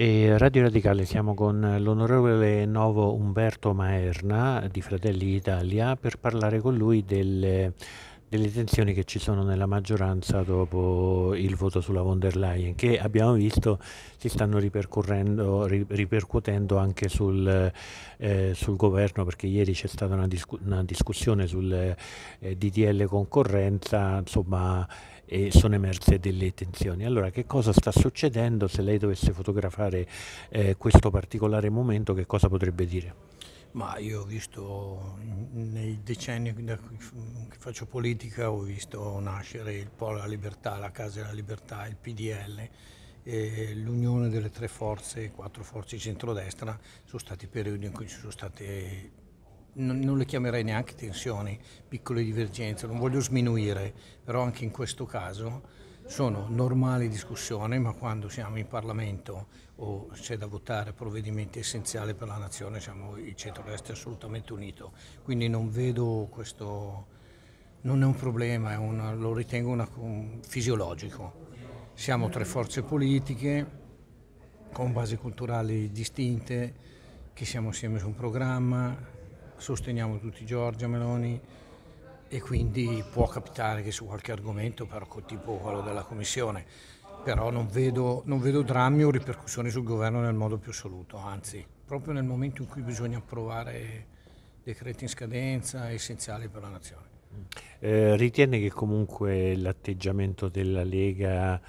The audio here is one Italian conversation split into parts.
E Radio Radicale siamo con l'onorevole Novo Umberto Maerna di Fratelli Italia per parlare con lui delle, delle, tensioni che ci sono nella maggioranza dopo il voto sulla von der Leyen che abbiamo visto si stanno ripercuotendo anche sul, eh, sul, governo perché ieri c'è stata una, discu una discussione sul eh, DDL concorrenza insomma e sono emerse delle tensioni. Allora che cosa sta succedendo se lei dovesse fotografare eh, questo particolare momento, che cosa potrebbe dire? Ma io ho visto, nei decenni che faccio politica, ho visto nascere il Polo della Libertà, la Casa della Libertà, il PDL, l'unione delle tre forze, quattro forze centrodestra, sono stati periodi in cui ci sono state non, non le chiamerei neanche tensioni, piccole divergenze, non voglio sminuire, però anche in questo caso sono normali discussioni, ma quando siamo in Parlamento o c'è da votare provvedimenti essenziali per la nazione, siamo, il centro-est assolutamente unito. Quindi non vedo questo, non è un problema, è una, lo ritengo una, un fisiologico. Siamo tre forze politiche con basi culturali distinte, che siamo assieme su un programma, sosteniamo tutti Giorgia Meloni e quindi può capitare che su qualche argomento, però tipo quello della Commissione, però non vedo, non vedo drammi o ripercussioni sul governo nel modo più assoluto, anzi proprio nel momento in cui bisogna approvare decreti in scadenza essenziali per la nazione. Mm. Eh, ritiene che comunque l'atteggiamento della Lega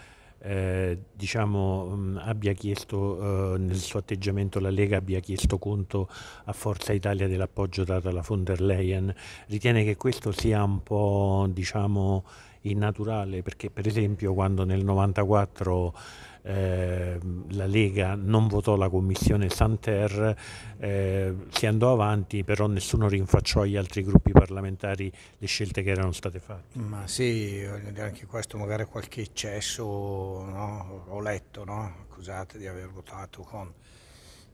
eh, diciamo, mh, abbia chiesto eh, nel suo atteggiamento la Lega abbia chiesto conto a Forza Italia dell'appoggio dato alla von der Leyen, ritiene che questo sia un po' diciamo, innaturale perché per esempio quando nel 94 eh, la Lega non votò la commissione Santer, eh, si andò avanti, però nessuno rinfacciò agli altri gruppi parlamentari le scelte che erano state fatte. Ma sì, anche questo magari qualche eccesso, no? ho letto, no? accusate di aver votato con...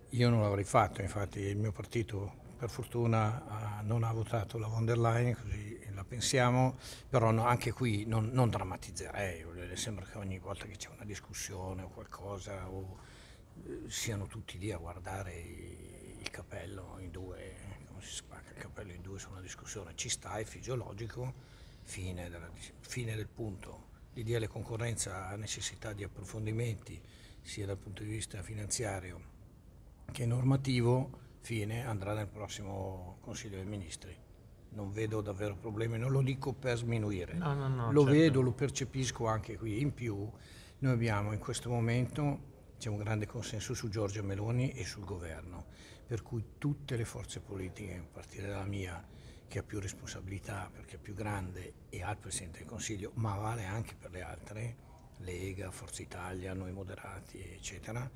Io non l'avrei fatto, infatti il mio partito per fortuna non ha votato la von der Leyen, così pensiamo, però no, anche qui non, non drammatizzerei, sembra che ogni volta che c'è una discussione o qualcosa o, eh, siano tutti lì a guardare il capello in due, come si spacca il capello in due su una discussione, ci sta, è fisiologico, fine, della, fine del punto. L'idea della concorrenza ha necessità di approfondimenti sia dal punto di vista finanziario che normativo, fine, andrà nel prossimo Consiglio dei Ministri non vedo davvero problemi, non lo dico per sminuire, no, no, no, lo certo. vedo, lo percepisco anche qui. In più noi abbiamo in questo momento c'è un grande consenso su Giorgia Meloni e sul governo, per cui tutte le forze politiche, a partire dalla mia, che ha più responsabilità perché è più grande e ha il Presidente del Consiglio, ma vale anche per le altre, Lega, Forza Italia, Noi Moderati, eccetera,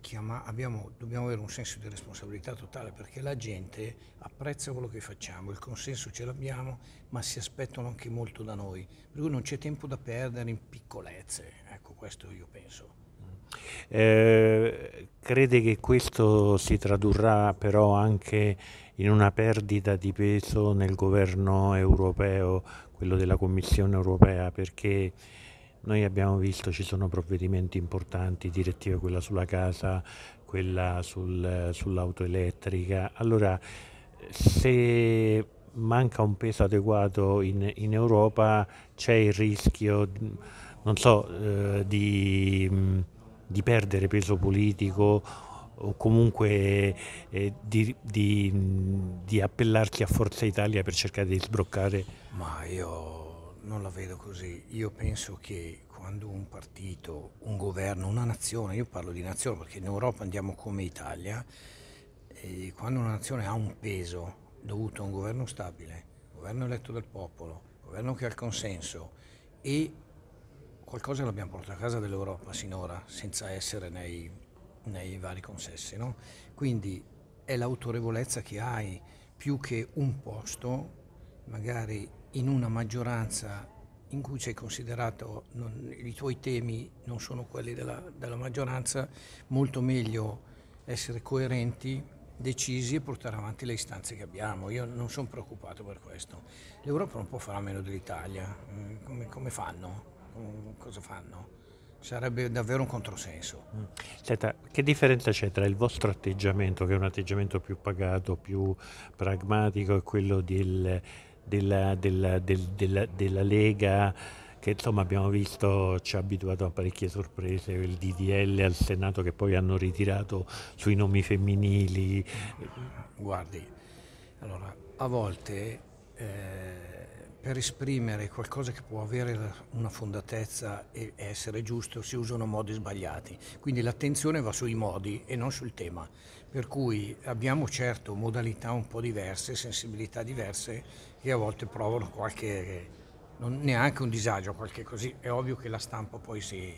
chiama- abbiamo, dobbiamo avere un senso di responsabilità totale perché la gente apprezza quello che facciamo, il consenso ce l'abbiamo, ma si aspettano anche molto da noi, per cui non c'è tempo da perdere in piccolezze, ecco questo io penso. Eh, crede che questo si tradurrà però anche in una perdita di peso nel governo europeo, quello della Commissione europea, perché noi abbiamo visto ci sono provvedimenti importanti, direttive quella sulla casa, quella sul, sull'auto elettrica. Allora, se manca un peso adeguato in, in Europa c'è il rischio, non so, eh, di, di, perdere peso politico o comunque eh, di, di, di appellarti a Forza Italia per cercare di sbroccare. Ma io non la vedo così. Io penso che quando un partito, un governo, una nazione, io parlo di nazione perché in Europa andiamo come Italia, quando una nazione ha un peso dovuto a un governo stabile, governo eletto dal popolo, governo che ha il consenso e qualcosa l'abbiamo portato a casa dell'Europa sinora senza essere nei, nei vari consessi. No? Quindi è l'autorevolezza che hai più che un posto magari in una maggioranza in cui sei considerato, non, i tuoi temi non sono quelli della, della, maggioranza, molto meglio essere coerenti, decisi e portare avanti le istanze che abbiamo. Io non sono preoccupato per questo. L'Europa non può fare a meno dell'Italia. Mm, come, come fanno? Cosa fanno? Sarebbe davvero un controsenso. Mm. Senta, che differenza c'è tra il vostro atteggiamento, che è un atteggiamento più pagato, più pragmatico, e quello del della, della, del, della, della Lega che insomma abbiamo visto ci ha abituato a parecchie sorprese, il DDL al Senato che poi hanno ritirato sui nomi femminili. Guardi, allora a volte eh, per esprimere qualcosa che può avere una fondatezza e essere giusto si usano modi sbagliati, quindi l'attenzione va sui modi e non sul tema, per cui abbiamo certo modalità un po' diverse, sensibilità diverse che a volte provano qualche, non, neanche un disagio, qualche così, è ovvio che la stampa poi si,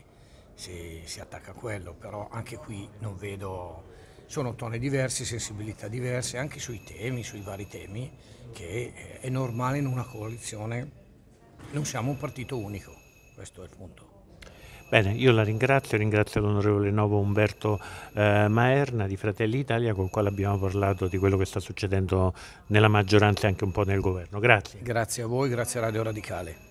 si, si attacca a quello, però anche qui non vedo sono toni diversi, sensibilità diverse anche sui temi, sui vari temi, che è normale in una coalizione. Non siamo un partito unico, questo è il punto. Bene, io la ringrazio, ringrazio l'onorevole Novo Umberto eh, Maerna di Fratelli Italia con il quale abbiamo parlato di quello che sta succedendo nella maggioranza e anche un po' nel governo. Grazie. Grazie a voi, grazie a Radio Radicale.